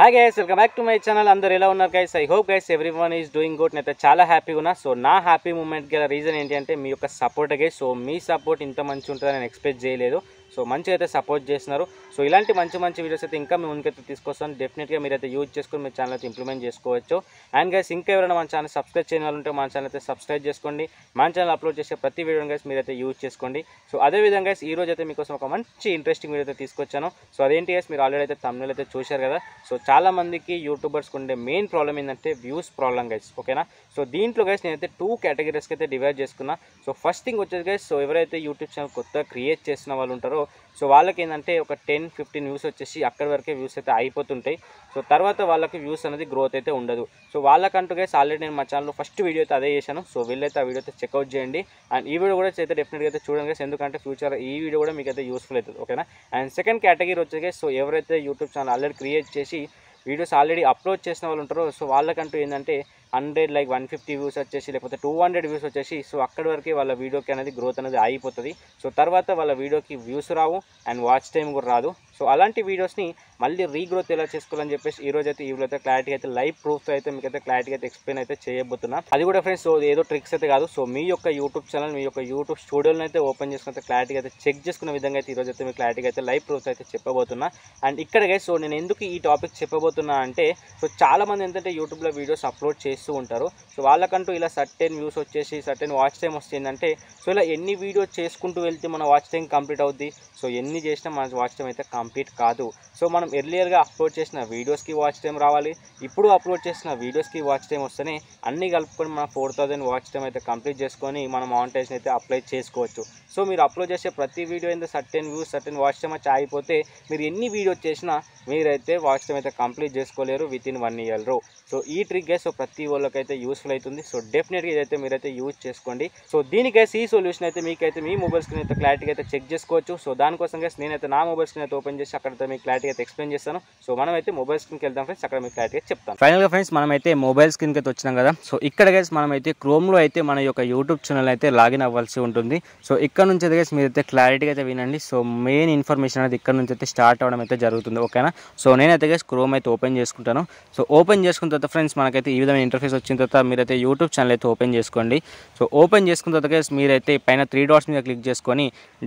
hi guys welcome back to my channel అందరు ఎలా ఉన్నారు guys I hope guys everyone is doing good నేనైతే చాలా హ్యాపీగా ఉన్నా సో నా హ్యాపీ మూమెంట్ గల రీజన్ ఏంటి అంటే మీ యొక్క సపోర్ట్ గైస్ సో మీ సపోర్ట్ ఇంత మంచి ఉంటుందని నేను ఎక్స్పెక్ట్ చేయలేదు సో మంచిగా అయితే సపోర్ట్ చేస్తున్నారు సో ఇలాంటి మంచి మంచి వీడియోస్ అయితే ఇంకా మేము ముందుకైతే తీసుకొస్తాను డెఫినెట్గా మీరు అయితే యూజ్ చేసుకొని మీ ఛానల్ అయితే ఇంప్లిమెంట్ చేసుకోవచ్చు అండ్ గైస్ ఇంకా ఎవరైనా మన ఛానల్ సబ్స్క్రైబ్ చేయాలి ఉంటే మన ఛానల్ అయితే సబ్స్క్రైబ్ చేసుకోండి మన ఛానల్ అప్లోడ్ చేసే ప్రతి వీడియోని గైస్ అయితే యూజ్ చేసుకోండి సో అదేవిధంగా ఈ రోజు అయితే మీకోసం ఒక మంచి ఇంట్రెస్టింగ్ వీడియో అయితే తీసుకొచ్చాను సో అదేంటి గైస్ మీరు ఆల్రెడీ అయితే తమిళ అయితే చూశారు కదా సో చాలా మందికి యూట్యూబర్స్కి ఉండే మెయిన్ ప్రాబ్లం ఏంటంటే వ్యూస్ ప్రాబ్లం గైస్ ఓకేనా సో దీంట్లో గైస్ నేనైతే టూ కేటగిరీస్కి అయితే డివైడ్ చేసుకున్నా సో ఫస్ట్ థింగ్ వచ్చేసి గైస్ సో ఎవరైతే యూట్యూబ్ ఛానల్ కొత్తగా క్రియేట్ చేసిన వాళ్ళు ఉంటారో సో వాళ్ళకి ఏంటంటే ఒక టెన్ ఫిఫ్టీన్ వ్యూస్ వచ్చేసి అక్కడి వరకే వ్యూస్ అయితే అయిపోతుంటాయి సో తర్వాత వాళ్ళకి వ్యూస్ అనేది గ్రోత్ అయితే ఉండదు సో వాళ్ళకంటూ గైస్ ఆల్రెడీ నేను మా ఛానల్లో ఫస్ట్ వీడియో అయితే అదే చేశాను సో వీళ్ళైతే ఆ వీడియో అయితే చెక్అవుట్ చేయండి అండ్ ఈ వీడియో కూడా అయితే డెఫినెట్గా అయితే చూడండి గైస్ ఎందుకంటే ఫ్యూచర్ ఈ వీడియో కూడా మీకు అయితే యూస్ఫుల్ అవుతుంది ఓకేనా అండ్ సెకండ్ కేటగిరీ వచ్చేసి సో ఎవరైతే యూట్యూబ్ ఛానల్ ఆల్రెడీ క్రియేట్ చేసి వీడియోస్ ఆల్రెడీ అప్లోడ్ చేసిన వాళ్ళు ఉంటారో సో వాళ్ళకంటూ ఏంటంటే hundred like one fifty views వచ్చేసి లేకపోతే టూ హండ్రెడ్ వ్యూస్ వచ్చేసి సో అక్కడి వరకే వాళ్ళ వీడియోకి అనేది గ్రోత్ అనేది అయిపోతుంది సో తర్వాత వాళ్ళ వీడియోకి వ్యూస్ రావు అండ్ వాచ్ టైం కూడా రాదు సో అలాంటి వీడియోస్ని మళ్ళీ రీగ్రోత్ ఎలా చేసుకోవాలని చెప్పేసి ఈ రోజు అయితే ఈ అయితే క్లారిటీ అయితే లైవ్ ప్రూఫ్ అయితే మీకు అయితే క్లారిటీ అయితే ఎక్స్ప్లెయిన్ అయితే చేయబోతున్నా అది కూడా ఫ్రెండ్స్ సో ఏదో ట్రిక్స్ అయితే కాదు సో మీ యొక్క యూట్యూబ్ ఛానల్ మీ యొక్క యూట్యూబ్ స్టూడియోని అయితే ఓపెన్ చేసుకుని క్లారిటీ అయితే చెక్ చేసుకున్న విధంగా అయితే ఈరోజు అయితే మీకు క్లారిటీ అయితే లైవ్ ప్రూఫ్ అయితే చెప్పబోతున్నా అండ్ ఇక్కడగా సో నేను ఎందుకు ఈ టాపిక్ చెప్పబోతున్నా అంటే సో చాలామంది ఏంటంటే యూట్యూబ్లో వీడియోస్ అప్లోడ్ చేస్తూ ఉంటారు సో వాళ్ళకంటూ ఇలా సర్టెన్ వ్యూస్ వచ్చేసి సర్టెన్ వాచ్ టైం వస్తుందంటే సో ఇలా ఎన్ని వీడియో చేసుకుంటూ వెళ్తే మన వాచ్ టైం కంప్లీట్ అవుద్ది సో ఎన్ని చేసినా మన వాచ్ టైం అయితే కంప్లీట్ కాదు సో మనం ఎర్లియర్గా అప్లోడ్ చేసిన వీడియోస్కి వాచ్ టైం రావాలి ఇప్పుడు అప్లోడ్ చేసిన వీడియోస్కి వాచ్ టైం వస్తేనే అన్నీ కలుపుకొని మనం ఫోర్ థౌజండ్ వాచ్ టైం అయితే కంప్లీట్ చేసుకొని మనం మానిటైజేషన్ అయితే అప్లై చేసుకోవచ్చు సో మీరు అప్లోడ్ చేసే ప్రతి వీడియో అయితే certain views certain watch time వచ్చి ఆగిపోతే మీరు ఎన్ని వీడియోస్ చేసినా మీరైతే వాచ్ టైం అయితే కంప్లీట్ చేసుకోలేరు within one row so ఈ ట్రిక్ గైస్ సో ప్రతి అయితే యూస్ఫుల్ అవుతుంది సో డెఫినెట్గా ఇదైతే మీరైతే యూజ్ చేసుకోండి సో దీనికైతే ఈ సొల్యూషన్ అయితే మీకైతే మీ మొబైల్ స్క్రీన్ అయితే క్లారిటీగా అయితే చెక్ చేసుకోవచ్చు సో దానికోసం గైస్ నేనైతే నా మొబైల్ స్క్రీన్ అయితే ఓపెన్ ఓపెన్ చేసి అక్కడ మీకు క్లారిటీ అయితే ఎక్స్ప్లెయిన్ చేస్తాను సో మనమైతే మొబైల్ స్క్రీన్కి వెళ్దాం ఫ్రెండ్స్ అక్కడ మీకు క్లారిటీ చెప్తాను ఫైనల్గా ఫ్రెండ్స్ మనం అయితే మొబైల్ స్క్రీన్కి అయితే వచ్చినాం కదా సో ఇక్కడ గైస్ మనమైతే క్రోమ్లో అయితే మన యొక్క యూట్యూబ్ ఛానల్ అయితే లాగిన్ అవ్వాల్సి ఉంటుంది సో ఇక్కడ నుంచి అయితే మీరు అయితే క్లారిటీగా అయితే వినండి సో మెయిన్ ఇన్ఫర్మేషన్ అనేది ఇక్కడ నుంచి అయితే స్టార్ట్ అవడం అయితే జరుగుతుంది ఓకేనా సో నేనైతే గైస్ క్రోమ్ అయితే ఓపెన్ చేసుకుంటాను సో ఓపెన్ చేసుకున్న తర్వాత ఫ్రెండ్స్ మనకైతే ఈ విధమైన ఇంటర్ఫేస్ వచ్చిన తర్వాత మీరు అయితే యూట్యూబ్ ఛానల్ అయితే ఓపెన్ చేసుకోండి సో ఓపెన్ చేసుకున్న తర్వాత గైస్ మీరైతే పైన త్రీ డాట్స్ మీద క్లిక్ చేసుకొని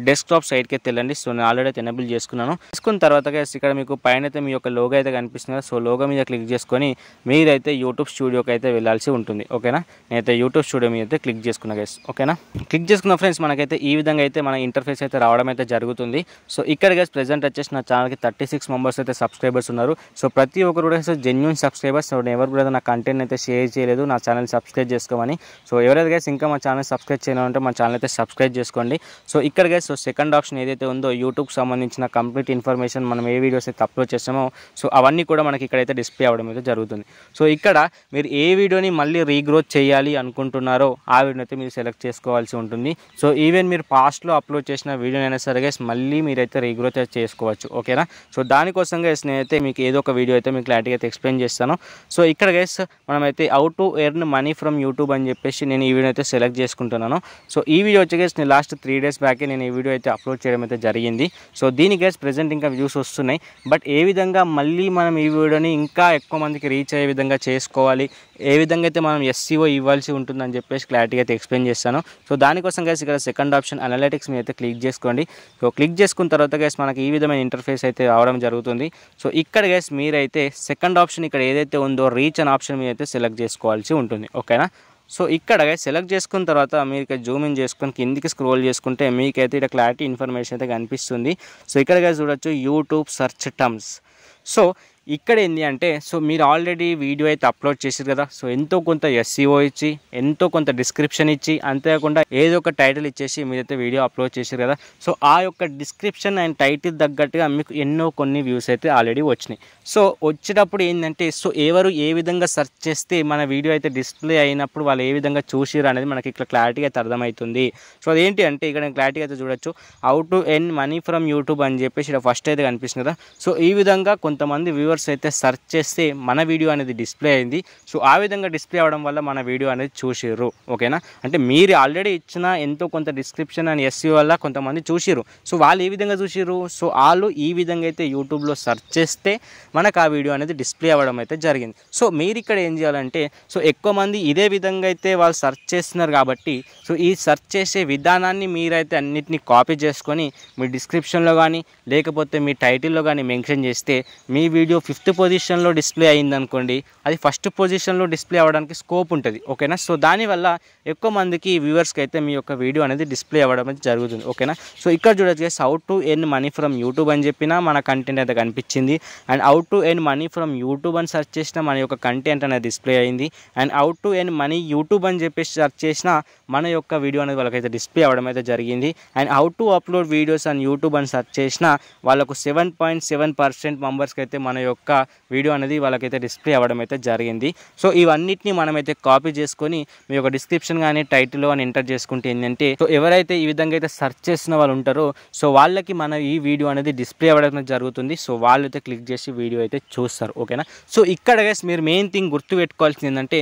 డెస్క్టాప్ సైడ్కి అయితే వెళ్ళండి సో నేను ఆల్రెడీ అయితే ఎనబుల్ చేసుకున్నాను చేసుకున్న తర్వాత గైస్ ఇక్కడ మీకు పైన అయితే మీ యొక్క లోగో అయితే కనిపిస్తుంది సో లోగో మీద క్లిక్ చేసుకొని మీరైతే యూట్యూబ్ స్టూడియోకి అయితే వెళ్ళాల్సి ఉంటుంది ఓకేనా నేనైతే యూట్యూబ్ స్టూడియో మీద అయితే క్లిక్ చేసుకున్న గైస్ ఓకేనా క్లిక్ చేసుకున్న ఫ్రెండ్స్ మనకైతే ఈ విధంగా అయితే మన ఇంటర్ఫేస్ అయితే రావడం అయితే జరుగుతుంది సో ఇక్కడ గైస్ ప్రెజెంట్ వచ్చేసి నా ఛానల్కి థర్టీ సిక్స్ మెంబర్స్ అయితే సబ్స్క్రైబర్స్ ఉన్నారు సో ప్రతి ఒక్కరు కూడా సో జెన్యున్ సబ్స్క్రైబర్స్ సో ఎవరు కూడా నా కంటెంట్ అయితే షేర్ చేయలేదు నా ఛానల్ సబ్స్క్రైబ్ చేసుకోమని సో ఎవరైతే గైస్ ఇంకా మా ఛానల్ సబ్స్క్రైబ్ చేయాలంటే మా ఛానల్ అయితే సబ్స్క్రైబ్ చేసుకోండి సో ఇక్కడ గైస్ సో సెకండ్ ఆప్షన్ ఏదైతే ఉందో యూట్యూబ్ సంబంధించిన కంప్లీట్ ఇన్ఫర్మేషన్ ఇన్ఫర్మేషన్ మనం ఏ వీడియోస్ అయితే అప్లోడ్ చేస్తామో సో అవన్నీ కూడా మనకి ఇక్కడైతే డిస్ప్లే అవ్వడం అయితే జరుగుతుంది సో ఇక్కడ మీరు ఏ వీడియోని మళ్ళీ రీగ్రోత్ చేయాలి అనుకుంటున్నారో ఆ వీడియో మీరు సెలెక్ట్ చేసుకోవాల్సి ఉంటుంది సో ఈవెన్ మీరు పాస్ట్లో అప్లోడ్ చేసిన వీడియోనైనా సరే గైస్ మళ్ళీ మీరైతే రీగ్రోత్ చేసుకోవచ్చు ఓకేనా సో దానికోసం గేస్ నేనైతే మీకు ఏదో ఒక వీడియో అయితే మీకు క్లారిటీగా అయితే ఎక్స్ప్లెయిన్ చేస్తాను సో ఇక్కడ గైస్ మనమైతే out to earn money from YouTube అని చెప్పేసి నేను ఈ వీడియో అయితే సెలెక్ట్ చేసుకుంటున్నాను సో ఈ వీడియో వచ్చి గైస్ నేను లాస్ట్ త్రీ డేస్ బ్యాకే నేను ఈ వీడియో అయితే అప్లోడ్ చేయడం అయితే జరిగింది సో దీని గైస్ ప్రజెంట్ ఇంకా వ్యూస్ వస్తున్నాయి బట్ ఏ విధంగా మళ్ళీ మనం ఈ వీడియోని ఇంకా ఎక్కువ మందికి రీచ్ అయ్యే విధంగా చేసుకోవాలి ఏ విధంగా అయితే మనం ఎస్సీఓ e ఇవ్వాల్సి ఉంటుందని చెప్పేసి క్లారిటీగా అయితే ఎక్స్ప్లెయిన్ చేస్తాను సో దానికోసం గైస్ ఇక్కడ సెకండ్ ఆప్షన్ అనాలిటిక్స్ మీద అయితే క్లిక్ చేసుకోండి సో క్లిక్ చేసుకున్న తర్వాత గైస్ మనకి ఈ విధమైన ఇంటర్ఫేస్ అయితే రావడం జరుగుతుంది సో ఇక్కడ గైస్ మీరైతే సెకండ్ ఆప్షన్ ఇక్కడ ఏదైతే ఉందో రీచ్ అనే ఆప్షన్ మీద అయితే సెలెక్ట్ చేసుకోవాల్సి ఉంటుంది ఓకేనా సో ఇక్కడ సెలెక్ట్ చేసుకున్న తర్వాత మీరు జూమ్ ఇన్ చేసుకొని కిందికి స్క్రోల్ చేసుకుంటే మీకైతే ఇక్కడ క్లారిటీ ఇన్ఫర్మేషన్ అయితే కనిపిస్తుంది సో ఇక్కడ చూడొచ్చు యూట్యూబ్ సెర్చ్ టర్మ్స్ సో ఇక్కడ ఏంది అంటే సో మీరు ఆల్రెడీ వీడియో అయితే అప్లోడ్ చేసారు కదా సో ఎంతో కొంత ఎస్సీఓ e ఇచ్చి ఎంతో కొంత డిస్క్రిప్షన్ ఇచ్చి అంతేకాకుండా ఏదో ఒక టైటిల్ ఇచ్చేసి మీరైతే వీడియో అప్లోడ్ చేసారు కదా సో ఆ యొక్క డిస్క్రిప్షన్ అండ్ టైటిల్ తగ్గట్టుగా మీకు ఎన్నో కొన్ని వ్యూస్ అయితే ఆల్రెడీ వచ్చినాయి సో వచ్చేటప్పుడు ఏంటంటే సో ఎవరు ఏ విధంగా సెర్చ్ చేస్తే మన వీడియో అయితే డిస్ప్లే అయినప్పుడు వాళ్ళు ఏ విధంగా చూసిరు అనేది మనకి ఇక్కడ క్లారిటీగా అయితే అర్థమవుతుంది సో అదేంటి అంటే ఇక్కడ క్లారిటీగా అయితే చూడొచ్చు out to earn money from YouTube అని చెప్పేసి ఇక్కడ ఫస్ట్ అయితే కనిపిస్తుంది కదా సో ఈ విధంగా కొంతమంది వ్యూవర్ కీవర్డ్స్ అయితే సర్చ్ చేస్తే మన వీడియో అనేది డిస్ప్లే అయింది సో ఆ విధంగా డిస్ప్లే అవ్వడం వల్ల మన వీడియో అనేది చూసిర్రు ఓకేనా అంటే మీరు ఆల్రెడీ ఇచ్చిన ఎంతో కొంత డిస్క్రిప్షన్ అని ఎస్సీ వల్ల కొంతమంది చూసిరు సో వాళ్ళు ఏ విధంగా చూసిరు సో వాళ్ళు ఈ విధంగా అయితే యూట్యూబ్లో సర్చ్ చేస్తే మనకు ఆ వీడియో అనేది డిస్ప్లే అవ్వడం అయితే జరిగింది సో మీరు ఇక్కడ ఏం చేయాలంటే సో ఎక్కువ మంది ఇదే విధంగా అయితే వాళ్ళు సర్చ్ చేస్తున్నారు కాబట్టి సో ఈ సర్చ్ చేసే విధానాన్ని మీరైతే అన్నిటిని కాపీ చేసుకొని మీ డిస్క్రిప్షన్లో కానీ లేకపోతే మీ టైటిల్లో కానీ మెన్షన్ చేస్తే మీ వీడియో ఫిఫ్త్ పొజిషన్లో డిస్ప్లే అయిందనుకోండి అది ఫస్ట్ పొజిషన్లో డిస్ప్లే అవ్వడానికి స్కోప్ ఉంటుంది ఓకేనా సో దానివల్ల ఎక్కువ మందికి వ్యూవర్స్కి అయితే మీ యొక్క వీడియో అనేది డిస్ప్లే అవ్వడం జరుగుతుంది ఓకేనా సో ఇక్కడ చూడొచ్చు guys out to earn money from YouTube అని చెప్పినా మన కంటెంట్ అయితే కనిపించింది and out to earn money from YouTube అని సెర్చ్ చేసిన మన యొక్క కంటెంట్ అనేది డిస్ప్లే అయింది and out to earn money YouTube అని చెప్పేసి సెర్చ్ చేసిన మన యొక్క వీడియో అనేది వాళ్ళకైతే డిస్ప్లే అవ్వడం అయితే జరిగింది and how to upload videos and YouTube అని సెర్చ్ చేసినా వాళ్ళకు సెవెన్ పాయింట్ సెవెన్ పర్సెంట్ మెంబర్స్కి అయితే మన యొక్క వీడియో అనేది వాళ్ళకైతే డిస్ప్లే అవ్వడం అయితే జరిగింది సో ఇవన్నిటిని మనమైతే కాపీ చేసుకొని మీ యొక్క డిస్క్రిప్షన్ కానీ టైటిల్ అని ఎంటర్ చేసుకుంటే ఏంటంటే సో ఎవరైతే ఈ విధంగా అయితే సెర్చ్ చేసిన వాళ్ళు ఉంటారో సో వాళ్ళకి మన ఈ వీడియో అనేది డిస్ప్లే అవ్వడం జరుగుతుంది సో వాళ్ళు అయితే క్లిక్ చేసి వీడియో అయితే చూస్తారు ఓకేనా సో ఇక్కడ మీరు మెయిన్ థింగ్ గుర్తుపెట్టుకోవాల్సింది ఏంటంటే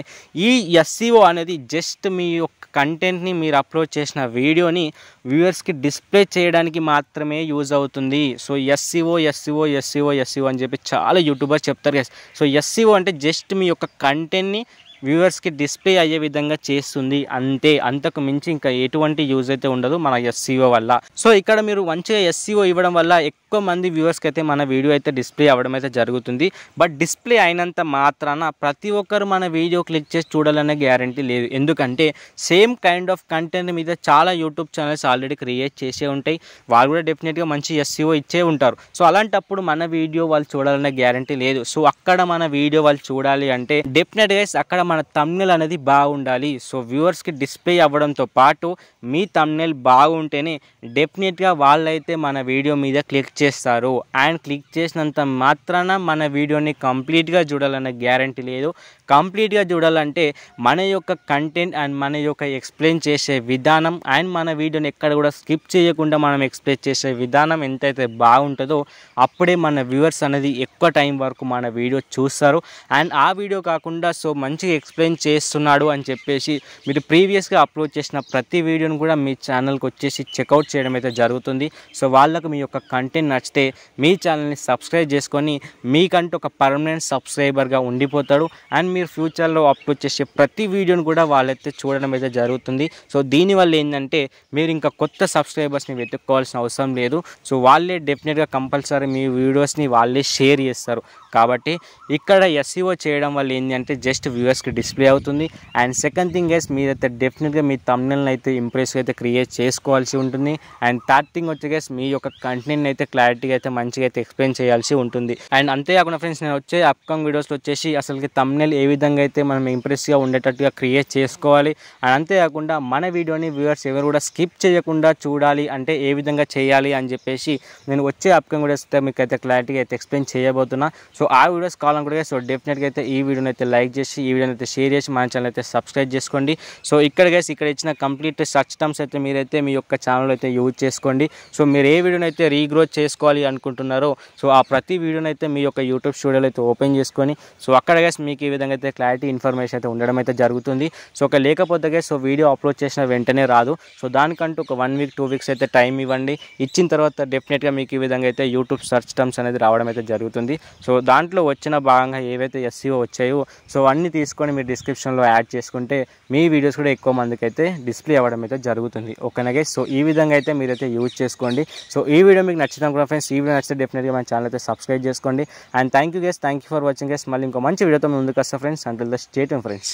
ఈ ఎస్సీఓ e అనేది జస్ట్ మీ యొక్క కంటెంట్ కంటెంట్ని మీరు అప్లోడ్ చేసిన వీడియోని వ్యూవర్స్కి డిస్ప్లే చేయడానికి మాత్రమే యూజ్ అవుతుంది so SEO SEO SEO SEO అని చెప్పి చాలా యూట్యూబర్స్ చెప్తారు సో ఎస్సీఓ అంటే జస్ట్ మీ యొక్క కంటెంట్ని వ్యూవర్స్కి డిస్ప్లే అయ్యే విధంగా చేస్తుంది అంతే అంతకు మించి ఇంకా ఎటువంటి యూజ్ అయితే ఉండదు మన ఎస్సీఓ వల్ల సో ఇక్కడ మీరు మంచిగా ఎస్సీఓ ఇవ్వడం వల్ల ఎక్కువ మంది వ్యూవర్స్కి అయితే మన వీడియో అయితే డిస్ప్లే అవ్వడం అయితే జరుగుతుంది బట్ డిస్ప్లే అయినంత మాత్రాన ప్రతి ఒక్కరు మన వీడియో క్లిక్ చేసి చూడాలనే గ్యారంటీ లేదు ఎందుకంటే సేమ్ కైండ్ ఆఫ్ కంటెంట్ మీద చాలా యూట్యూబ్ ఛానల్స్ ఆల్రెడీ క్రియేట్ చేసే ఉంటాయి వాళ్ళు కూడా డెఫినెట్గా మంచి ఎస్సీఓ ఇచ్చే ఉంటారు సో అలాంటప్పుడు మన వీడియో వాళ్ళు చూడాలనే గ్యారంటీ లేదు సో అక్కడ మన వీడియో వాళ్ళు చూడాలి అంటే డెఫినెట్గా అక్కడ మన మన తమ్నెల్ అనేది బాగుండాలి సో వ్యూవర్స్కి డిస్ప్లే అవ్వడంతో పాటు మీ తమ్నెల్ బాగుంటేనే డెఫినెట్గా వాళ్ళైతే మన వీడియో మీద క్లిక్ చేస్తారు అండ్ క్లిక్ చేసినంత మాత్రాన మన వీడియోని కంప్లీట్గా చూడాలన్న గ్యారంటీ లేదు కంప్లీట్గా చూడాలంటే మన యొక్క కంటెంట్ అండ్ మన యొక్క ఎక్స్ప్లెయిన్ చేసే విధానం అండ్ మన వీడియోని ఎక్కడ కూడా స్కిప్ చేయకుండా మనం ఎక్స్ప్లెయిన్ చేసే విధానం ఎంతైతే బాగుంటుందో అప్పుడే మన వ్యూవర్స్ అనేది ఎక్కువ టైం వరకు మన వీడియో చూస్తారు అండ్ ఆ వీడియో కాకుండా సో మంచిగా ఎక్స్ప్లెయిన్ చేస్తున్నాడు అని చెప్పేసి మీరు ప్రీవియస్గా అప్లోడ్ చేసిన ప్రతి వీడియోని కూడా మీ ఛానల్కి వచ్చేసి చెక్అవుట్ చేయడం అయితే జరుగుతుంది సో వాళ్ళకు మీ యొక్క కంటెంట్ నచ్చితే మీ ఛానల్ని సబ్స్క్రైబ్ చేసుకొని మీకంటూ ఒక పర్మనెంట్ సబ్స్క్రైబర్గా ఉండిపోతాడు అండ్ మీరు ఫ్యూచర్లో అప్లోడ్ చేసే ప్రతి వీడియోని కూడా వాళ్ళైతే చూడడం అయితే జరుగుతుంది సో దీనివల్ల ఏంటంటే మీరు ఇంకా కొత్త సబ్స్క్రైబర్స్ని వెతుక్కోవాల్సిన అవసరం లేదు సో వాళ్ళే డెఫినెట్గా కంపల్సరీ మీ వీడియోస్ని వాళ్ళే షేర్ చేస్తారు కాబట్టి ఇక్కడ ఎస్సీఓ e చేయడం వల్ల ఏంటంటే జస్ట్ వ్యూవర్స్కి డిస్ప్లే అవుతుంది అండ్ సెకండ్ థింగ్ ఎస్ మీరైతే డెఫినెట్గా మీ తమ్నల్ని అయితే ఇంప్రెస్గా అయితే క్రియేట్ చేసుకోవాల్సి ఉంటుంది అండ్ థర్డ్ థింగ్ వచ్చి మీ యొక్క కంటెంట్ని అయితే క్లారిటీగా అయితే మంచిగా అయితే ఎక్స్ప్లెయిన్ చేయాల్సి ఉంటుంది అండ్ అంతేకాకుండా ఫ్రెండ్స్ నేను వచ్చే అప్కమింగ్ వీడియోస్లో వచ్చేసి అసలుకి తమ్నెల్ ఏ విధంగా అయితే మనం ఇంప్రెస్గా ఉండేటట్టుగా క్రియేట్ చేసుకోవాలి అండ్ అంతేకాకుండా మన వీడియోని వ్యూవర్స్ ఎవరు కూడా స్కిప్ చేయకుండా చూడాలి అంటే ఏ విధంగా చేయాలి అని చెప్పేసి నేను వచ్చే అప్కమింగ్ వీడియోస్ అయితే మీకు అయితే క్లారిటీగా అయితే ఎక్స్ప్లెయిన్ చేయబోతున్నా సో సో ఆ వీడియోస్ కావాలనుకుంటే సో డెఫినెట్గా అయితే ఈ వీడియోని అయితే లైక్ చేసి ఈ వీడియోని అయితే షేర్ చేసి మన ఛానల్ అయితే సబ్స్క్రైబ్ చేసుకోండి సో ఇక్కడ గైస్ ఇక్కడ ఇచ్చిన కంప్లీట్ సర్చ్ టర్మ్స్ అయితే మీరైతే మీ యొక్క ఛానల్ అయితే యూజ్ చేసుకోండి సో మీరు ఏ వీడియోని అయితే రీగ్రోత్ చేసుకోవాలి అనుకుంటున్నారో సో ఆ ప్రతి వీడియోని అయితే మీ యొక్క యూట్యూబ్ స్టూడియోలో అయితే ఓపెన్ చేసుకొని సో అక్కడ గైస్ మీకు ఈ విధంగా అయితే క్లారిటీ ఇన్ఫర్మేషన్ అయితే ఉండడం అయితే జరుగుతుంది సో ఒక లేకపోతే గైస్ సో వీడియో అప్లోడ్ చేసిన వెంటనే రాదు సో దానికంటూ ఒక వన్ వీక్ టూ వీక్స్ అయితే టైం ఇవ్వండి ఇచ్చిన తర్వాత డెఫినెట్గా మీకు ఈ విధంగా అయితే యూట్యూబ్ సర్చ్ టర్మ్స్ అనేది రావడం అయితే జరుగుతుంది సో దా దాంట్లో వచ్చిన భాగంగా ఏవైతే ఎస్సీఓ e వచ్చాయో సో అన్నీ తీసుకొని మీరు డిస్క్రిప్షన్లో యాడ్ చేసుకుంటే మీ వీడియోస్ కూడా ఎక్కువ మందికి అయితే డిస్ప్లే అవ్వడం అయితే జరుగుతుంది ఓకేనాగే సో ఈ విధంగా అయితే మీరైతే యూజ్ చేసుకోండి సో ఈ వీడియో మీకు నచ్చిన కూడా ఫ్రెండ్స్ ఈ వీడియో నచ్చితే డెఫినెట్గా మన ఛానల్ అయితే సబ్స్క్రైబ్ చేసుకోండి and thank you guys thank you for watching guys మళ్ళీ ఇంకో మంచి వీడియోతో ముందుకు వస్తాం friends until the state friends